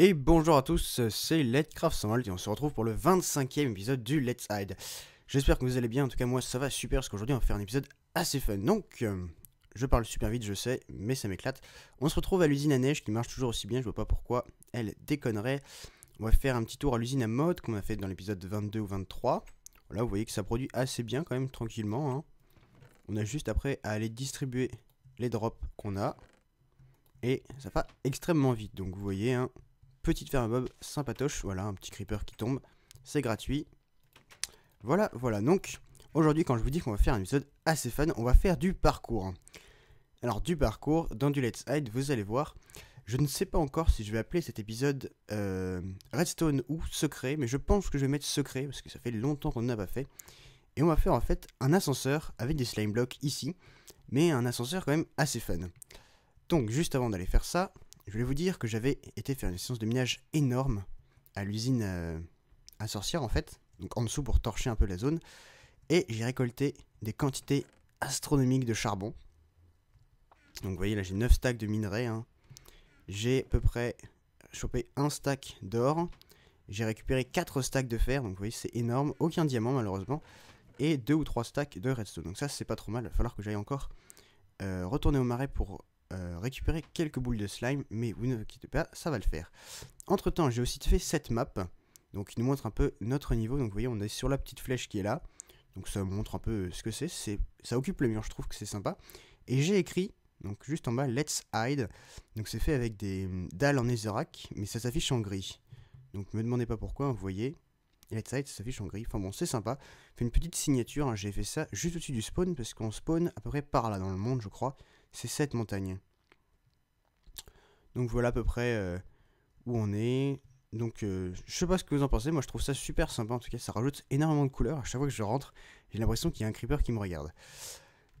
Et bonjour à tous, c'est Letcraft et on se retrouve pour le 25e épisode du Let's Hide. J'espère que vous allez bien, en tout cas moi ça va super parce qu'aujourd'hui on va faire un épisode assez fun. Donc euh, je parle super vite, je sais, mais ça m'éclate. On se retrouve à l'usine à neige qui marche toujours aussi bien, je vois pas pourquoi elle déconnerait. On va faire un petit tour à l'usine à mode qu'on a fait dans l'épisode 22 ou 23. Là vous voyez que ça produit assez bien quand même tranquillement. Hein. On a juste après à aller distribuer les drops qu'on a. Et ça va extrêmement vite, donc vous voyez, hein. Petite ferme à bob sympatoche. Voilà, un petit creeper qui tombe. C'est gratuit. Voilà, voilà. Donc, aujourd'hui, quand je vous dis qu'on va faire un épisode assez fun, on va faire du parcours. Alors, du parcours, dans du Let's Hide, vous allez voir. Je ne sais pas encore si je vais appeler cet épisode euh, Redstone ou Secret, mais je pense que je vais mettre Secret, parce que ça fait longtemps qu'on n'a pas fait. Et on va faire en fait un ascenseur avec des slime blocks ici, mais un ascenseur quand même assez fun. Donc, juste avant d'aller faire ça, je voulais vous dire que j'avais été faire une séance de minage énorme à l'usine euh, à sorcière en fait, donc en dessous pour torcher un peu la zone, et j'ai récolté des quantités astronomiques de charbon. Donc vous voyez là j'ai 9 stacks de minerais, hein. j'ai à peu près chopé un stack d'or, j'ai récupéré 4 stacks de fer, donc vous voyez c'est énorme, aucun diamant malheureusement, et 2 ou 3 stacks de redstone. Donc ça c'est pas trop mal, il va falloir que j'aille encore euh, retourner au marais pour euh, récupérer quelques boules de slime, mais vous ne vous inquiétez pas, ça va le faire. Entre temps, j'ai aussi fait cette map, donc il nous montre un peu notre niveau. Donc vous voyez, on est sur la petite flèche qui est là, donc ça montre un peu ce que c'est. Ça occupe le mur, je trouve que c'est sympa. Et j'ai écrit, donc juste en bas, Let's Hide. Donc c'est fait avec des hum, dalles en netherrack, mais ça s'affiche en gris. Donc me demandez pas pourquoi, vous voyez, Let's Hide s'affiche en gris. Enfin bon, c'est sympa. Fait une petite signature. Hein. J'ai fait ça juste au-dessus du spawn parce qu'on spawn à peu près par là dans le monde, je crois c'est cette montagne. Donc voilà à peu près euh, où on est. Donc euh, je sais pas ce que vous en pensez, moi je trouve ça super sympa en tout cas, ça rajoute énormément de couleurs. À chaque fois que je rentre, j'ai l'impression qu'il y a un creeper qui me regarde.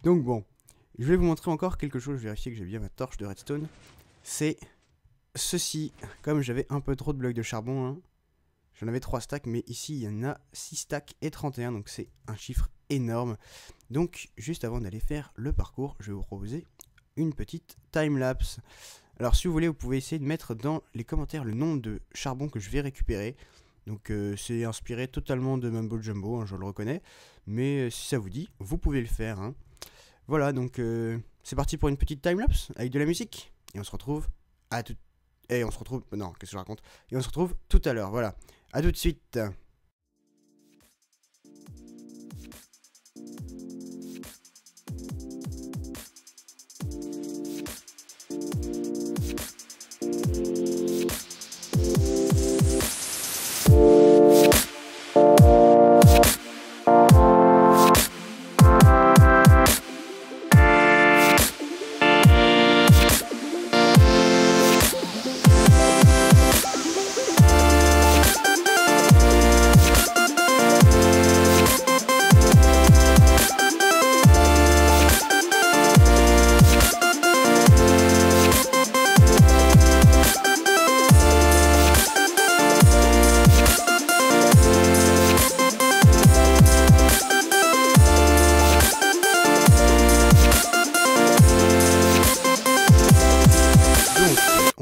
Donc bon, je vais vous montrer encore quelque chose, je vais vérifier que j'ai bien ma torche de redstone. C'est ceci, comme j'avais un peu trop de blocs de charbon, hein. j'en avais 3 stacks, mais ici il y en a 6 stacks et 31, donc c'est un chiffre énorme. Donc juste avant d'aller faire le parcours, je vais vous proposer une petite time-lapse. Alors si vous voulez, vous pouvez essayer de mettre dans les commentaires le nombre de charbon que je vais récupérer. Donc euh, c'est inspiré totalement de Mumbo Jumbo, hein, je le reconnais. Mais euh, si ça vous dit, vous pouvez le faire. Hein. Voilà, donc euh, c'est parti pour une petite time-lapse avec de la musique. Et on se retrouve à tout... Et on se retrouve... Non, qu'est-ce que je raconte Et on se retrouve tout à l'heure, voilà. à tout de suite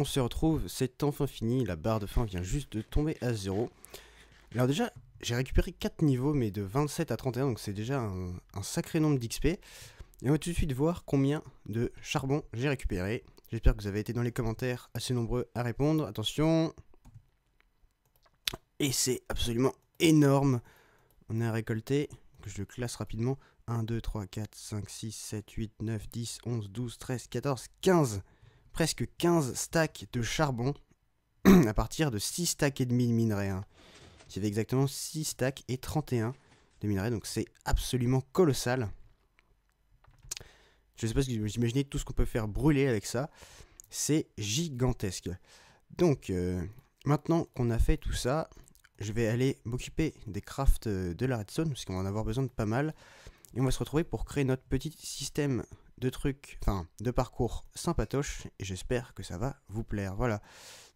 se retrouve, c'est enfin fini, la barre de fin vient juste de tomber à zéro. Alors déjà, j'ai récupéré 4 niveaux, mais de 27 à 31, donc c'est déjà un, sacré nombre d'XP. Et on va tout de suite voir combien de charbon j'ai récupéré. J'espère que vous avez été dans les commentaires assez nombreux à répondre. Attention. Et c'est absolument énorme. On a récolté, je le classe rapidement, 1, 2, 3, 4, 5, 6, 7, 8, 9, 10, 11, 12, 13, 14, 15 presque 15 stacks de charbon à partir de 6 stacks et demi de minerais. Hein. exactement 6 stacks et 31 de minerais, donc c'est absolument colossal. Je sais pas si vous imaginez tout ce qu'on peut faire brûler avec ça. C'est gigantesque. Donc, euh, maintenant qu'on a fait tout ça, je vais aller m'occuper des crafts euh, de la redstone, parce qu'on va en avoir besoin de pas mal. Et on va se retrouver pour créer notre petit système de trucs, enfin de parcours sympatoches et j'espère que ça va vous plaire. Voilà.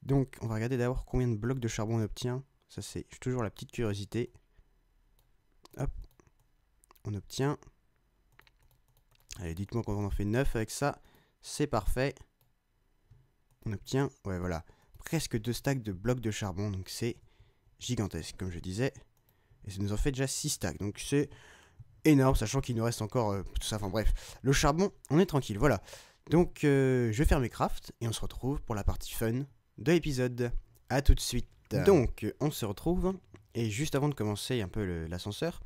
Donc on va regarder d'abord combien de blocs de charbon on obtient. Ça c'est toujours la petite curiosité. Hop. On obtient. Allez, dites-moi quand on en fait 9 avec ça. C'est parfait. On obtient, ouais voilà, presque deux stacks de blocs de charbon. Donc c'est gigantesque comme je disais. Et ça nous en fait déjà 6 stacks. Donc c'est énorme, sachant qu'il nous reste encore euh, tout ça. Enfin bref, le charbon, on est tranquille, voilà. Donc euh, je vais faire mes crafts et on se retrouve pour la partie fun de l'épisode. A tout de suite. Donc on se retrouve et juste avant de commencer un peu l'ascenseur,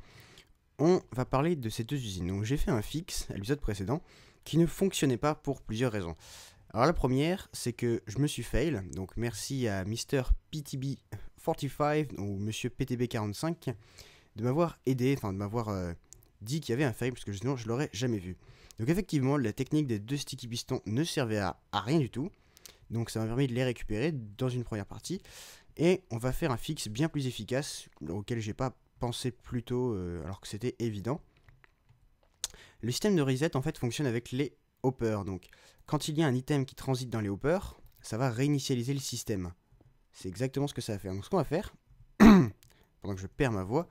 on va parler de ces deux usines. Donc j'ai fait un fixe à l'épisode précédent qui ne fonctionnait pas pour plusieurs raisons. Alors la première, c'est que je me suis fail, donc merci à Mr PTB45 ou Monsieur PTB45 de m'avoir aidé, enfin de m'avoir euh, dit qu'il y avait un fail, parce que sinon je l'aurais jamais vu. Donc effectivement, la technique des deux sticky pistons ne servait à, rien du tout. Donc ça m'a permis de les récupérer dans une première partie. Et on va faire un fixe bien plus efficace, auquel j'ai pas pensé plus tôt, euh, alors que c'était évident. Le système de reset en fait fonctionne avec les hoppers. Donc quand il y a un item qui transite dans les hoppers, ça va réinitialiser le système. C'est exactement ce que ça va faire. Donc ce qu'on va faire, pendant que je perds ma voix,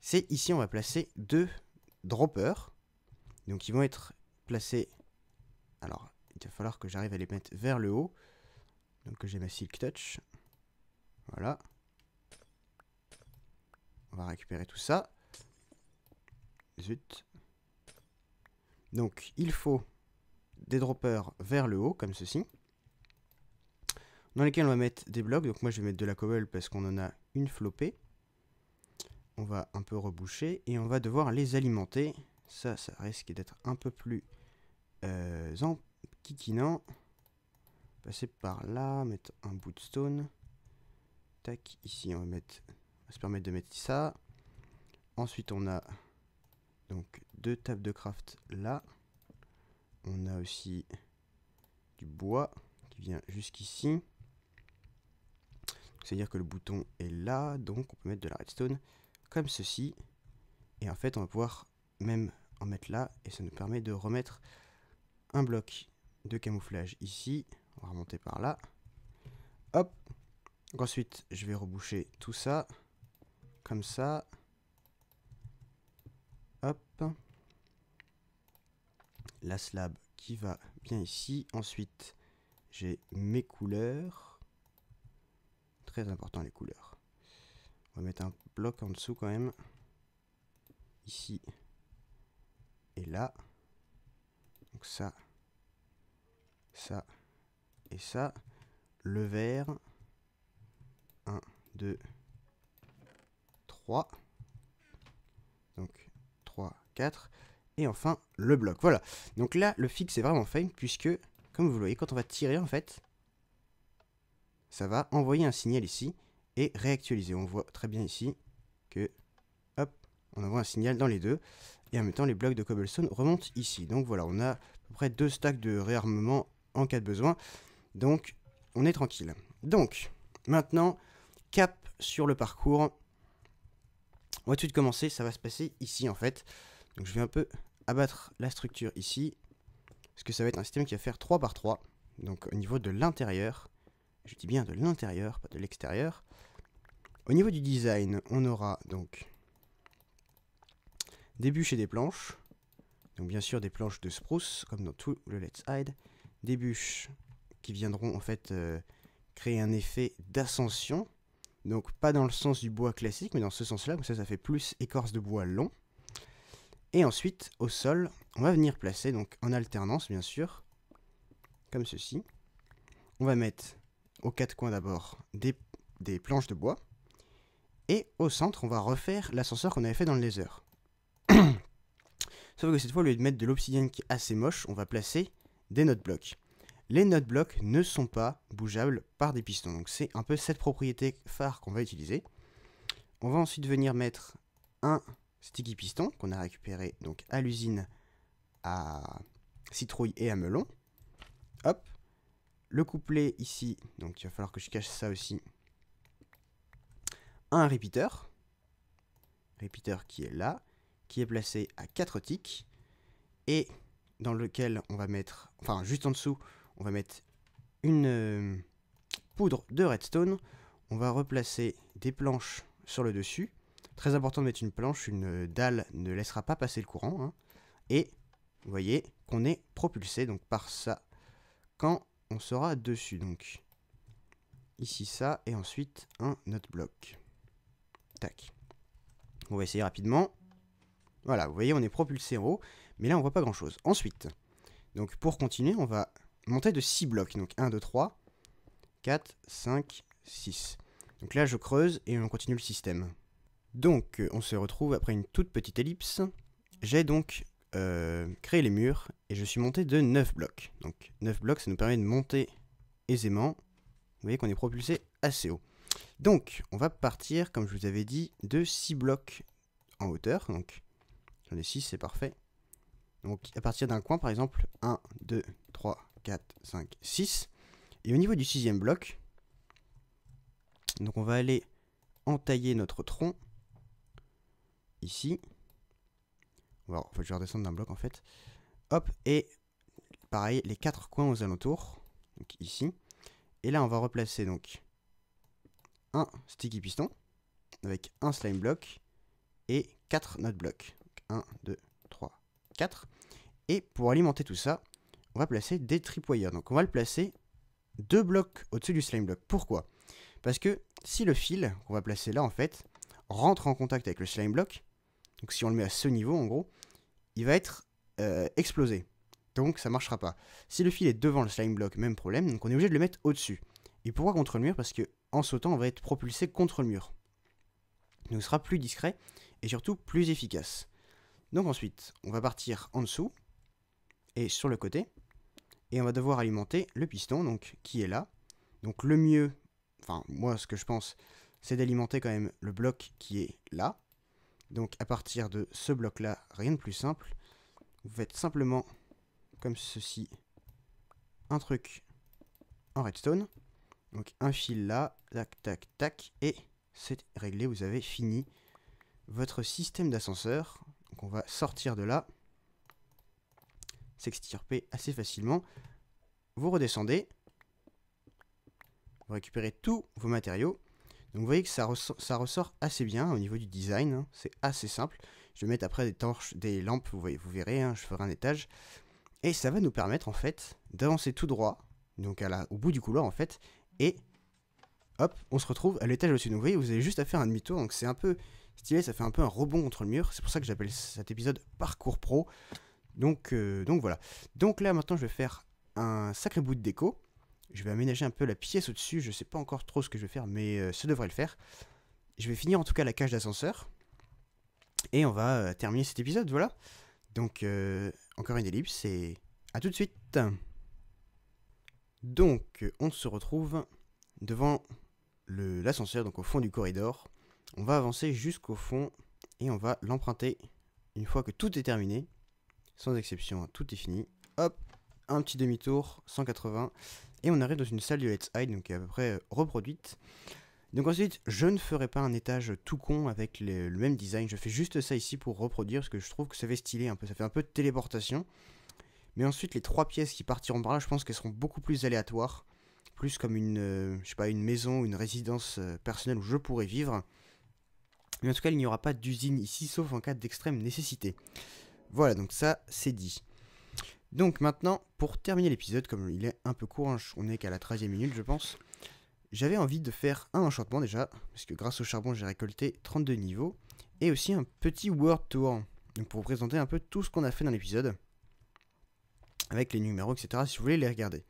c'est ici on va placer deux droppers. Donc ils vont être placés... Alors, il va falloir que j'arrive à les mettre vers le haut. Donc j'ai ma Silk Touch. Voilà. On va récupérer tout ça. Zut. Donc il faut des droppers vers le haut, comme ceci. Dans lesquels on va mettre des blocs. Donc moi je vais mettre de la cobble parce qu'on en a une flopée on va un peu reboucher et on va devoir les alimenter. Ça, ça risque d'être un peu plus euh, enquiquinant. Passer par là, mettre un bout de stone. Tac, ici on va, mettre, on va se permettre de mettre ça. Ensuite on a donc deux tables de craft là. On a aussi du bois qui vient jusqu'ici. C'est-à-dire que le bouton est là, donc on peut mettre de la redstone comme ceci. Et en fait, on va pouvoir même en mettre là, et ça nous permet de remettre un bloc de camouflage ici. On va remonter par là. Hop. Ensuite, je vais reboucher tout ça, comme ça. Hop. La slab qui va bien ici. Ensuite, j'ai mes couleurs. Très important les couleurs. On va mettre un bloc en dessous quand même. Ici. Et là. Donc ça. Ça. Et ça. Le vert. 1, 2, 3. Donc 3, 4. Et enfin le bloc. Voilà. Donc là, le fixe est vraiment fine puisque, comme vous le voyez, quand on va tirer en fait, ça va envoyer un signal ici et réactualiser. On voit très bien ici que, hop, on envoie un signal dans les deux, et en même temps les blocs de cobblestone remontent ici. Donc voilà, on a à peu près deux stacks de réarmement en cas de besoin, donc on est tranquille. Donc, maintenant, cap sur le parcours. On va tout de commencer, ça va se passer ici en fait. Donc je vais un peu abattre la structure ici, parce que ça va être un système qui va faire 3 par 3, donc au niveau de l'intérieur, je dis bien de l'intérieur, pas de l'extérieur. Au niveau du design, on aura donc des bûches et des planches. Donc bien sûr des planches de spruce, comme dans tout le Let's Hide. Des bûches qui viendront en fait euh, créer un effet d'ascension. Donc pas dans le sens du bois classique, mais dans ce sens-là, où ça ça fait plus écorce de bois long. Et ensuite, au sol, on va venir placer, donc en alternance bien sûr, comme ceci. On va mettre aux quatre coins d'abord des planches de bois. Et au centre, on va refaire l'ascenseur qu'on avait fait dans le laser. Sauf que cette fois, au lieu de mettre de l'obsidienne qui est assez moche, on va placer des notes blocs. Les notes blocs ne sont pas bougeables par des pistons. Donc c'est un peu cette propriété phare qu'on va utiliser. On va ensuite venir mettre un sticky piston qu'on a récupéré donc à l'usine à citrouille et à melon. Hop. Le couplet ici, donc il va falloir que je cache ça aussi un repeater, repeater qui est là, qui est placé à 4 ticks, et dans lequel on va mettre, enfin juste en dessous, on va mettre une euh, poudre de redstone, on va replacer des planches sur le dessus, très important de mettre une planche, une dalle ne laissera pas passer le courant, hein. et vous voyez qu'on est propulsé donc par ça quand on sera dessus donc ici ça et ensuite un autre bloc on va essayer rapidement. Voilà, vous voyez, on est propulsé en haut, mais là, on voit pas grand-chose. Ensuite, donc pour continuer, on va monter de 6 blocs. Donc 1, 2, 3, 4, 5, 6. Donc là, je creuse et on continue le système. Donc, euh, on se retrouve après une toute petite ellipse. J'ai donc euh, créé les murs et je suis monté de 9 blocs. Donc 9 blocs, ça nous permet de monter aisément. Vous voyez qu'on est propulsé assez haut. Donc, on va partir, comme je vous avais dit, de 6 blocs en hauteur. Donc, j'en ai 6, c'est parfait. Donc, à partir d'un coin, par exemple, 1, 2, 3, 4, 5, 6. Et au niveau du sixième bloc, donc on va aller entailler notre tronc ici. Alors, je vais redescendre d'un bloc en fait. Hop, et pareil, les quatre coins aux alentours, donc ici. Et là, on va replacer donc un sticky piston avec un slime block et quatre notes blocs. 1, 2, 3, 4. Et pour alimenter tout ça, on va placer des tripwires. Donc on va le placer deux blocs au-dessus du slime block. Pourquoi Parce que si le fil qu'on va placer là en fait rentre en contact avec le slime block, donc si on le met à ce niveau en gros, il va être euh, explosé. Donc ça marchera pas. Si le fil est devant le slime block, même problème, donc on est obligé de le mettre au-dessus. Et pourquoi contre le mur Parce que en sautant, on va être propulsé contre le mur. Nous sera plus discret et surtout plus efficace. Donc ensuite, on va partir en dessous et sur le côté. Et on va devoir alimenter le piston donc, qui est là. Donc le mieux, enfin moi ce que je pense, c'est d'alimenter quand même le bloc qui est là. Donc à partir de ce bloc-là, rien de plus simple. Vous faites simplement comme ceci un truc en redstone. Donc un fil là, tac, tac, tac, et c'est réglé, vous avez fini votre système d'ascenseur. Donc on va sortir de là, s'extirper assez facilement. Vous redescendez, vous récupérez tous vos matériaux. Donc vous voyez que ça, ressort, ça ressort assez bien au niveau du design, hein. c'est assez simple. Je vais mettre après des torches, des lampes, vous, voyez, vous verrez, hein, je ferai un étage. Et ça va nous permettre en fait d'avancer tout droit, donc à la, au bout du couloir en fait, et hop, on se retrouve à l'étage au-dessus. Donc vous voyez, vous avez juste à faire un demi-tour, donc c'est un peu stylé, ça fait un peu un rebond contre le mur. C'est pour ça que j'appelle cet épisode Parcours Pro. Donc, euh, donc voilà. Donc là, maintenant, je vais faire un sacré bout de déco. Je vais aménager un peu la pièce au-dessus. Je ne sais pas encore trop ce que je vais faire, mais ce euh, ça devrait le faire. Je vais finir en tout cas la cage d'ascenseur. Et on va euh, terminer cet épisode, voilà. Donc, encore une ellipse et à tout de suite. Donc, on se retrouve devant l'ascenseur, donc au fond du corridor. On va avancer jusqu'au fond et on va l'emprunter une fois que tout est terminé. Sans exception, hein, tout est fini. Hop, un petit demi-tour, 180. Et on arrive dans une salle de Let's Hide, donc qui est à peu près euh, reproduite. Donc ensuite, je ne ferai pas un étage tout con avec le même design. Je fais juste ça ici pour reproduire, parce que je trouve que ça fait stylé un peu. Ça fait un peu de téléportation. Mais ensuite, les trois pièces qui partiront par là, je pense qu'elles seront beaucoup plus aléatoires, plus comme une, euh, je sais pas, une maison, une résidence euh, personnelle où je pourrais vivre. Mais en tout cas, il n'y aura pas d'usine ici, sauf en cas d'extrême nécessité. Voilà, donc ça, c'est dit. Donc maintenant, pour terminer l'épisode, comme il est un peu court, hein, on n'est qu'à la 13e minute, je pense, j'avais envie de faire un enchantement déjà, parce que grâce au charbon, j'ai récolté 32 niveaux, et aussi un petit world tour, pour vous présenter un peu tout ce qu'on a fait dans l'épisode avec les numéros, etc. si vous voulez les regarder.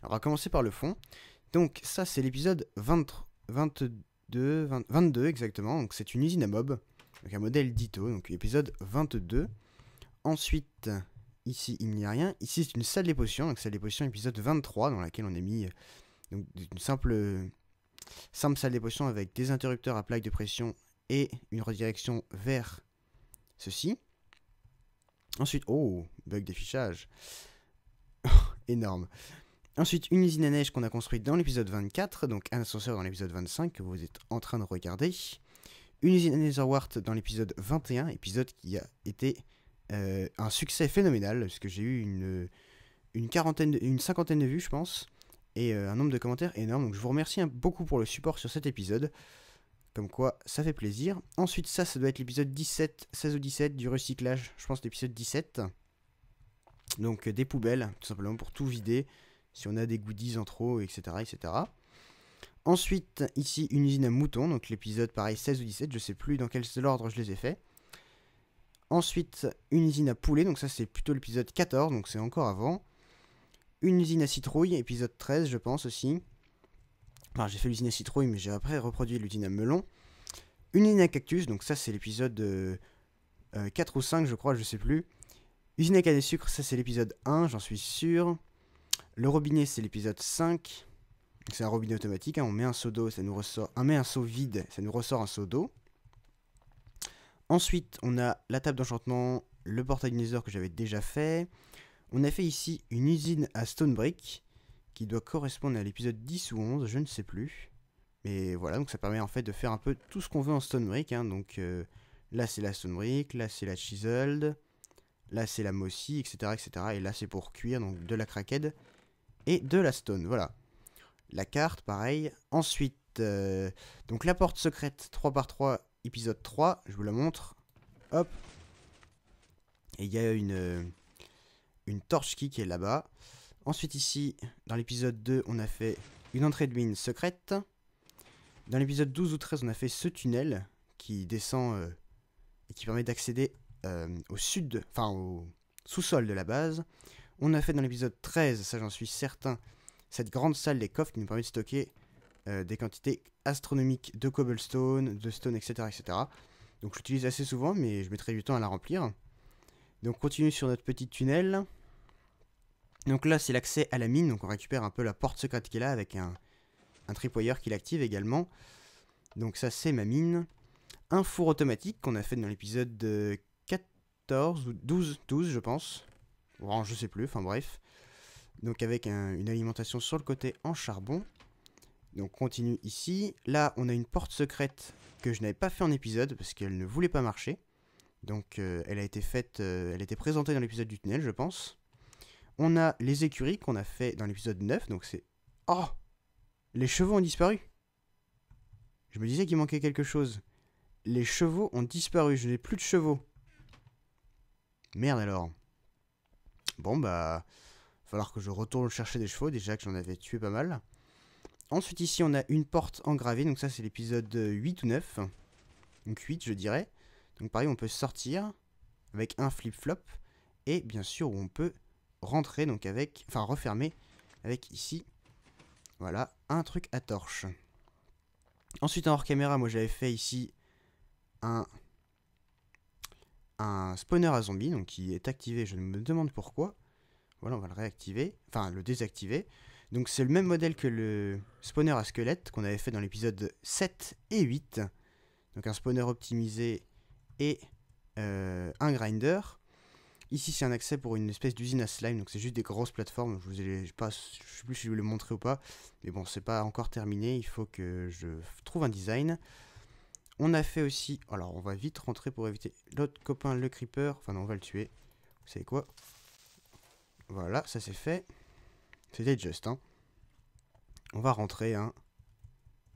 Alors, on va commencer par le fond. Donc, ça, c'est l'épisode 22, 22 exactement. Donc, c'est une usine à mob, donc un modèle d'Ito, donc épisode 22. Ensuite, ici, il n'y a rien. Ici, c'est une salle des potions, donc salle des potions, épisode 23, dans laquelle on a mis euh, une simple, simple salle des potions avec des interrupteurs à plaque de pression et une redirection vers ceci. Ensuite, oh, bug d'affichage énorme. Ensuite, une usine à neige qu'on a construite dans l'épisode 24, donc un ascenseur dans l'épisode 25 que vous êtes en train de regarder. Une usine à Netherwart dans l'épisode 21, épisode qui a été euh, un succès phénoménal, parce que j'ai eu une, une, quarantaine une cinquantaine de vues, je pense, et euh, un nombre de commentaires énorme. Donc je vous remercie hein, beaucoup pour le support sur cet épisode. Comme quoi, ça fait plaisir. Ensuite, ça, ça doit être l'épisode 17, 16 ou 17 du recyclage, je pense l'épisode 17 donc euh, des poubelles, tout simplement pour tout vider, si on a des goodies en trop, etc. etc. Ensuite, ici, une usine à moutons, donc l'épisode pareil 16 ou 17, je sais plus dans quel ordre je les ai fait. Ensuite, une usine à poulet, donc ça c'est plutôt l'épisode 14, donc c'est encore avant. Une usine à citrouille, épisode 13 je pense aussi. Enfin j'ai fait l'usine à citrouille mais j'ai après reproduit l'usine à melon. Une usine à cactus, donc ça c'est l'épisode 4 euh, euh, ou 5 je crois, je sais plus. Usine à des sucres, ça c'est l'épisode 1, j'en suis sûr. Le robinet, c'est l'épisode 5. C'est un robinet automatique, hein, on met un seau ça nous ressort. On met un seau vide, ça nous ressort un seau d'eau. Ensuite, on a la table d'enchantement, le portail que j'avais déjà fait. On a fait ici une usine à stone brick, qui doit correspondre à l'épisode 10 ou 11, je ne sais plus. Mais voilà, donc ça permet en fait de faire un peu tout ce qu'on veut en stone brick. Hein. Donc euh, là c'est la stone brick, là c'est la Chiseled, Là, c'est la mossie, etc., etc. Et là, c'est pour cuire, donc de la craquette et de la stone. Voilà. La carte, pareil. Ensuite, euh, donc la porte secrète 3x3, épisode 3. Je vous la montre. Hop. Et il y a une, euh, une torche qui, qui est là-bas. Ensuite, ici, dans l'épisode 2, on a fait une entrée de mine secrète. Dans l'épisode 12 ou 13, on a fait ce tunnel qui descend euh, et qui permet d'accéder euh, au sud, enfin au sous-sol de la base. On a fait dans l'épisode 13, ça j'en suis certain, cette grande salle des coffres qui nous permet de stocker euh, des quantités astronomiques de cobblestone, de stone, etc. etc. Donc je l'utilise assez souvent, mais je mettrai du temps à la remplir. Donc continue sur notre petit tunnel. Donc là, c'est l'accès à la mine, donc on récupère un peu la porte secrète qu'il a avec un, un tripoyeur qui l'active également. Donc ça, c'est ma mine. Un four automatique qu'on a fait dans l'épisode euh, ou 12, 12 je pense. Bon, je sais plus, enfin bref. Donc avec une alimentation sur le côté en charbon. Donc continue ici. Là, on a une porte secrète que je n'avais pas fait en épisode parce qu'elle ne voulait pas marcher. Donc euh, elle a été faite, euh, elle était présentée dans l'épisode du tunnel, je pense. On a les écuries qu'on a fait dans l'épisode 9, donc c'est... Oh Les chevaux ont disparu Je me disais qu'il manquait quelque chose. Les chevaux ont disparu, je n'ai plus de chevaux. Merde alors. Bon bah, falloir que je retourne chercher des chevaux, déjà que j'en avais tué pas mal. Ensuite ici on a une porte engravée, donc ça c'est l'épisode 8 euh, ou 9. Donc 8 je dirais. Donc pareil on peut sortir avec un flip-flop. Et bien sûr on peut rentrer donc avec, enfin refermer avec ici, voilà, un truc à torche. Ensuite en hors caméra moi j'avais fait ici un un spawner à zombies, donc qui est activé, je me demande pourquoi. Voilà, on va le réactiver, enfin le désactiver. Donc c'est le même modèle que le spawner à squelette qu'on avait fait dans l'épisode 7 et 8. Donc un spawner optimisé et euh, un grinder. Ici c'est un accès pour une espèce d'usine à slime, donc c'est juste des grosses plateformes. Je vous pas, sais plus si je vais le montrer ou pas, mais bon c'est pas encore terminé, il faut que je trouve un design. On a fait aussi... Alors, on va vite rentrer pour éviter l'autre copain, le creeper. Enfin, non, on va le tuer. Vous savez quoi Voilà, ça c'est fait. C'était juste, hein. On va rentrer, hein.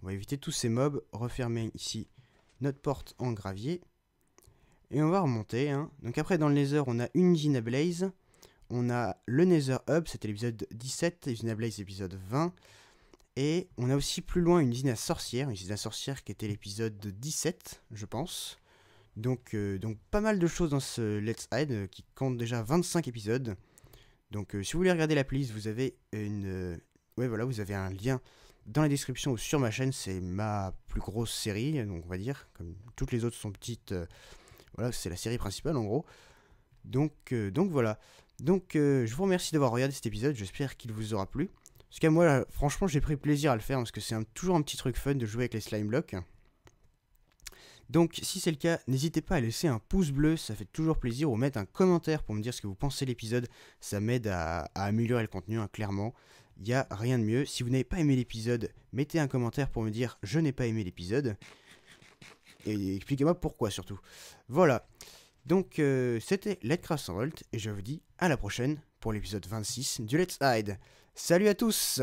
On va éviter tous ces mobs. Refermer ici notre porte en gravier. Et on va remonter, hein. Donc après, dans le Nether, on a une gina blaze. On a le Nether Hub, c'était l'épisode 17, Gina blaze épisode 20. Et on a aussi plus loin une usine à sorcières, une usine à qui était l'épisode 17, je pense. Donc, euh, donc pas mal de choses dans ce Let's Hide euh, qui compte déjà 25 épisodes. Donc euh, si vous voulez regarder la playlist, vous avez une ouais voilà, vous avez un lien dans la description ou sur ma chaîne, c'est ma plus grosse série, donc on va dire comme toutes les autres sont petites voilà, c'est la série principale en gros. Donc donc voilà. Donc je vous remercie d'avoir regardé cet épisode, j'espère qu'il vous aura plu tout cas, moi, franchement, j'ai pris plaisir à le faire parce que c'est toujours un petit truc fun de jouer avec les slime blocks. Donc, si c'est le cas, n'hésitez pas à laisser un pouce bleu, ça fait toujours plaisir, ou mettre un commentaire pour me dire ce que vous pensez de l'épisode. Ça m'aide à, améliorer le contenu, hein, clairement. Il n'y a rien de mieux. Si vous n'avez pas aimé l'épisode, mettez un commentaire pour me dire je n'ai pas aimé l'épisode. Et expliquez-moi pourquoi surtout. Voilà. Donc, euh, c'était Let's Craft Revolt, et je vous dis à la prochaine pour l'épisode 26 du Let's Hide. Salut à tous